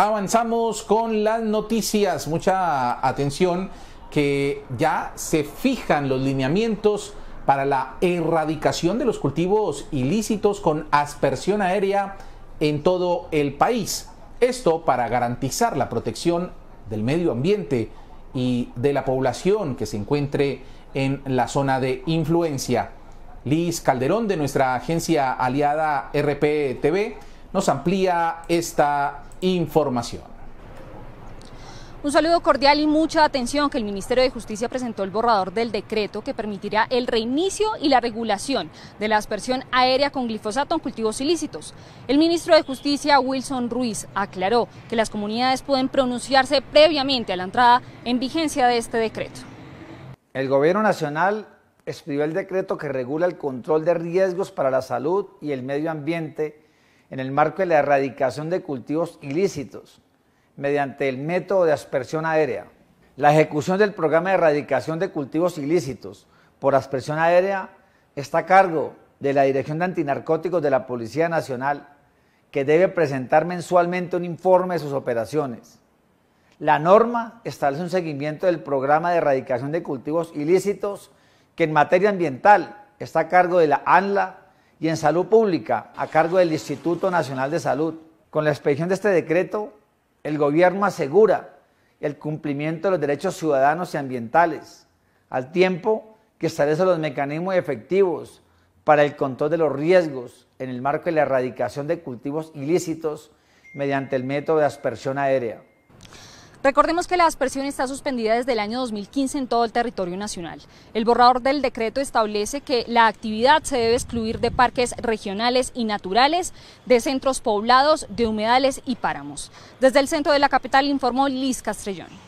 Avanzamos con las noticias. Mucha atención que ya se fijan los lineamientos para la erradicación de los cultivos ilícitos con aspersión aérea en todo el país. Esto para garantizar la protección del medio ambiente y de la población que se encuentre en la zona de influencia. Liz Calderón de nuestra agencia aliada RPTV nos amplía esta información. Un saludo cordial y mucha atención que el Ministerio de Justicia presentó el borrador del decreto que permitirá el reinicio y la regulación de la aspersión aérea con glifosato en cultivos ilícitos. El ministro de Justicia, Wilson Ruiz, aclaró que las comunidades pueden pronunciarse previamente a la entrada en vigencia de este decreto. El Gobierno Nacional escribió el decreto que regula el control de riesgos para la salud y el medio ambiente en el marco de la erradicación de cultivos ilícitos mediante el método de aspersión aérea. La ejecución del programa de erradicación de cultivos ilícitos por aspersión aérea está a cargo de la Dirección de Antinarcóticos de la Policía Nacional, que debe presentar mensualmente un informe de sus operaciones. La norma establece un seguimiento del programa de erradicación de cultivos ilícitos que en materia ambiental está a cargo de la ANLA y en salud pública a cargo del Instituto Nacional de Salud. Con la expedición de este decreto, el gobierno asegura el cumplimiento de los derechos ciudadanos y ambientales, al tiempo que establece los mecanismos efectivos para el control de los riesgos en el marco de la erradicación de cultivos ilícitos mediante el método de aspersión aérea. Recordemos que la aspersión está suspendida desde el año 2015 en todo el territorio nacional. El borrador del decreto establece que la actividad se debe excluir de parques regionales y naturales, de centros poblados, de humedales y páramos. Desde el centro de la capital informó Liz Castrellón.